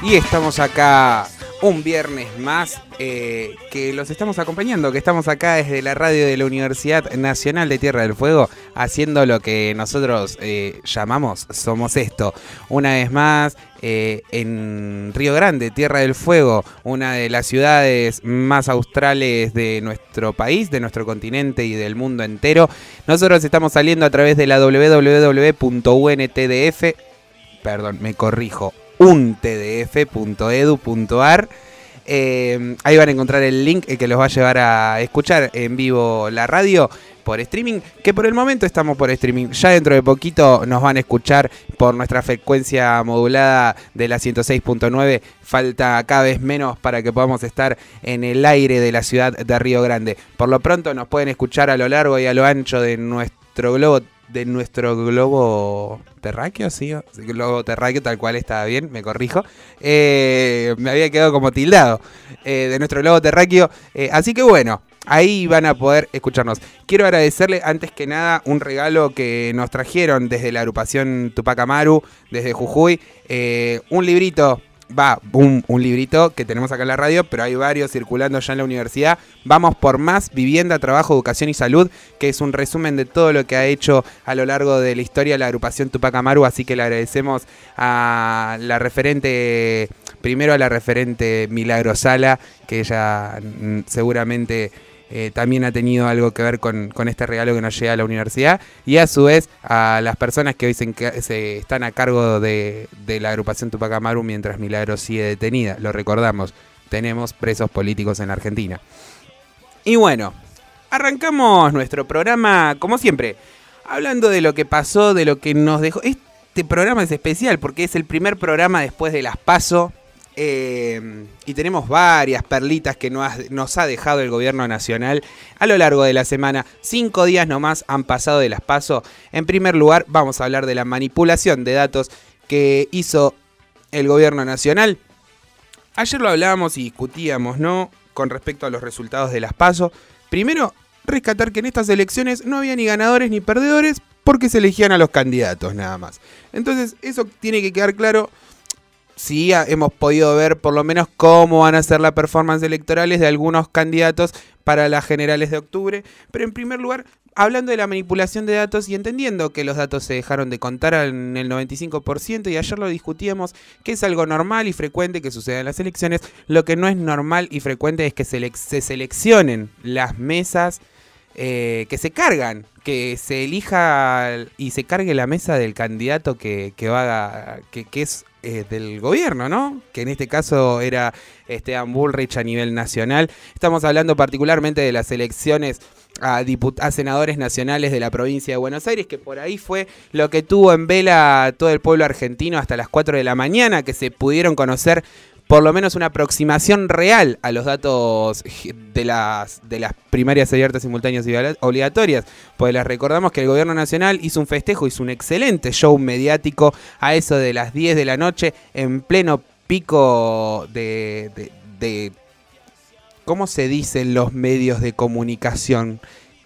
Y estamos acá un viernes más eh, que los estamos acompañando, que estamos acá desde la radio de la Universidad Nacional de Tierra del Fuego haciendo lo que nosotros eh, llamamos Somos Esto. Una vez más, eh, en Río Grande, Tierra del Fuego, una de las ciudades más australes de nuestro país, de nuestro continente y del mundo entero. Nosotros estamos saliendo a través de la www.untdf, perdón, me corrijo, untdf.edu.ar. Eh, ahí van a encontrar el link que los va a llevar a escuchar en vivo la radio por streaming, que por el momento estamos por streaming. Ya dentro de poquito nos van a escuchar por nuestra frecuencia modulada de la 106.9. Falta cada vez menos para que podamos estar en el aire de la ciudad de Río Grande. Por lo pronto nos pueden escuchar a lo largo y a lo ancho de nuestro globo de nuestro globo terráqueo, sí, globo terráqueo tal cual estaba bien, me corrijo, eh, me había quedado como tildado eh, de nuestro globo terráqueo, eh, así que bueno. Ahí van a poder escucharnos. Quiero agradecerle antes que nada un regalo que nos trajeron desde la agrupación Tupac Amaru, desde Jujuy. un librito va, boom, un librito que tenemos acá en la radio, pero hay varios circulando ya en la universidad. Vamos por más vivienda, trabajo, educación y salud, que es un resumen de todo lo que ha hecho a lo largo de la historia la agrupación Tupac Amaru, así que le agradecemos a la referente, primero a la referente Milagro Sala, que ella mm, seguramente eh, también ha tenido algo que ver con, este regalo que nos llega a la universidad y a su vez a las personas que hoy se, se están a cargo de, la agrupación Tupac Amaru mientras Milagro sigue detenida. Lo recordamos, tenemos presos políticos en Argentina. Y bueno, arrancamos nuestro programa como siempre, hablando de lo que pasó, de lo que nos dejó. Este programa es especial porque es el primer programa después de las PASO eh, y tenemos varias perlitas que nos nos ha dejado el gobierno nacional a lo largo de la semana. Cinco días nomás han pasado de las paso. En primer lugar, vamos a hablar de la manipulación de datos que hizo el gobierno nacional. Ayer lo hablábamos y discutíamos, ¿no? Con respecto a los resultados de las PASO. Primero, rescatar que en estas elecciones no había ni ganadores ni perdedores porque se elegían a los candidatos nada más. Entonces, eso tiene que quedar claro sí ah, hemos podido ver por lo menos cómo van a ser las performances electorales de algunos candidatos para las generales de octubre. Pero en primer lugar, hablando de la manipulación de datos y entendiendo que los datos se dejaron de contar en el 95% y ayer lo discutíamos que es algo normal y frecuente que suceda en las elecciones, lo que no es normal y frecuente es que se, seleccionen las mesas eh, que se cargan, que se elija y se cargue la mesa del candidato que, que, va que, que es eh, del gobierno, ¿no? Que en este caso era Esteban Bullrich a nivel nacional. Estamos hablando particularmente de las elecciones a, a, senadores nacionales de la provincia de Buenos Aires, que por ahí fue lo que tuvo en vela todo el pueblo argentino hasta las 4 de la mañana, que se pudieron conocer por lo menos una aproximación real a los datos de las, de las primarias abiertas, simultáneas y obligatorias. Pues les recordamos que el gobierno nacional hizo un festejo, hizo un excelente show mediático a eso de las 10 de la noche en pleno pico de, de ¿cómo se dicen los medios de comunicación?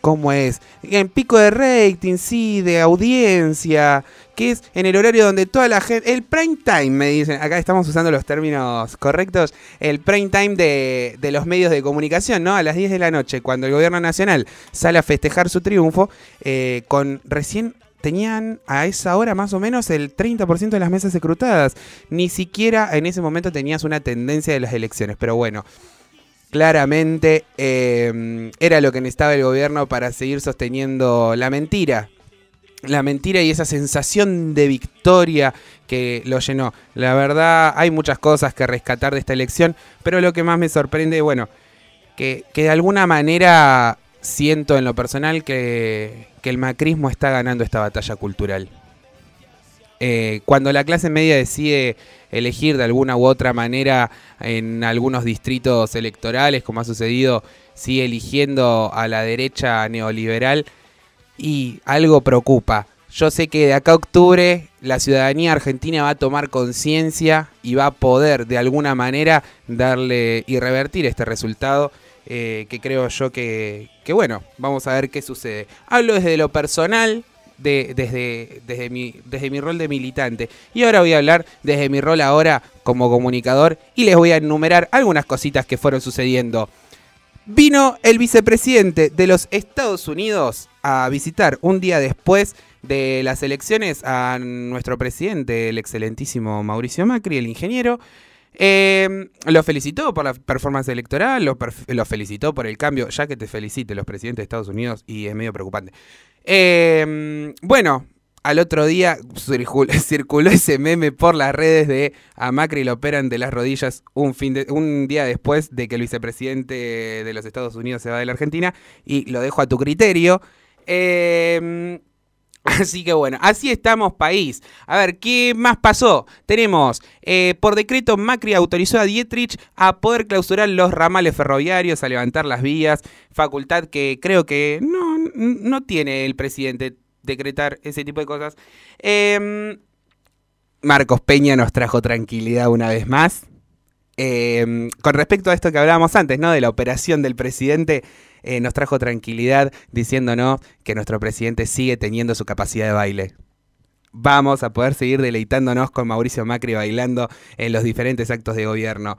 cómo es. En pico de rating, sí, de audiencia, que es en el horario donde toda la gente... El prime time, me dicen, acá estamos usando los términos correctos, el prime time de, los medios de comunicación, ¿no? A las 10 de la noche, cuando el gobierno nacional sale a festejar su triunfo, eh, con recién tenían a esa hora más o menos el 30% de las mesas escrutadas. Ni siquiera en ese momento tenías una tendencia de las elecciones, pero bueno claramente em, era lo que necesitaba el gobierno para seguir sosteniendo la mentira. La mentira y esa sensación de victoria que lo llenó. La verdad, hay muchas cosas que rescatar de esta elección, pero lo que más me sorprende, bueno, que, de alguna manera siento en lo personal que el macrismo está ganando esta batalla cultural. Eh, cuando la clase media decide elegir de alguna u otra manera en algunos distritos electorales, como ha sucedido, sigue eligiendo a la derecha neoliberal y algo preocupa. Yo sé que de acá a octubre la ciudadanía argentina va a tomar conciencia y va a poder de alguna manera darle y revertir este resultado. Eh, que creo yo que, bueno, vamos a ver qué sucede. Hablo desde lo personal, desde, mi, desde mi rol de militante. Y ahora voy a hablar desde mi rol ahora como comunicador y les voy a enumerar algunas cositas que fueron sucediendo. Vino el vicepresidente de los Estados Unidos a visitar un día después de las elecciones a nuestro presidente, el excelentísimo Mauricio Macri, el ingeniero. Em, lo felicitó por la performance electoral, lo, felicitó por el cambio, ya que te felicite los presidentes de Estados Unidos y es medio preocupante. Em, bueno, al otro día circuló, ese meme por las redes de a Macri lo operan de las rodillas un, fin de, un día después de que el vicepresidente de los Estados Unidos se va de la Argentina y lo dejo a tu criterio. Em, así que bueno, así estamos país. A ver, ¿qué más pasó? Tenemos, eh, por decreto Macri autorizó a Dietrich a poder clausurar los ramales ferroviarios, a levantar las vías, facultad que creo que no, no tiene el presidente decretar ese tipo de cosas. Em, Marcos Peña nos trajo tranquilidad una vez más. Em, con respecto a esto que hablábamos antes, ¿no? De la operación del presidente, eh, nos trajo tranquilidad diciéndonos que nuestro presidente sigue teniendo su capacidad de baile. Vamos a poder seguir deleitándonos con Mauricio Macri bailando en los diferentes actos de gobierno.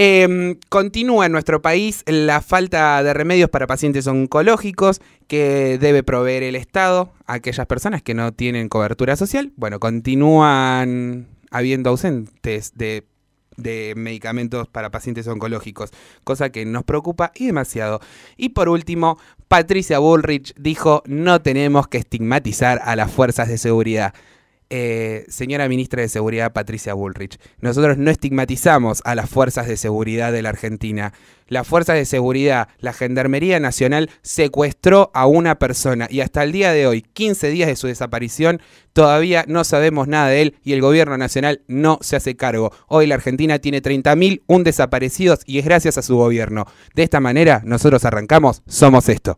Em, continúa en nuestro país la falta de remedios para pacientes oncológicos que debe proveer el Estado a aquellas personas que no tienen cobertura social. Bueno, continúan habiendo ausentes de, de medicamentos para pacientes oncológicos, cosa que nos preocupa y demasiado. Y por último, Patricia Bullrich dijo, no tenemos que estigmatizar a las fuerzas de seguridad. Eh, señora ministra de Seguridad Patricia Bullrich, nosotros no estigmatizamos a las fuerzas de seguridad de la Argentina. Las fuerzas de seguridad, la Gendarmería Nacional secuestró a una persona y hasta el día de hoy, 15 días de su desaparición, todavía no sabemos nada de él y el gobierno nacional no se hace cargo. Hoy la Argentina tiene un desaparecidos y es gracias a su gobierno. De esta manera, nosotros arrancamos, somos esto.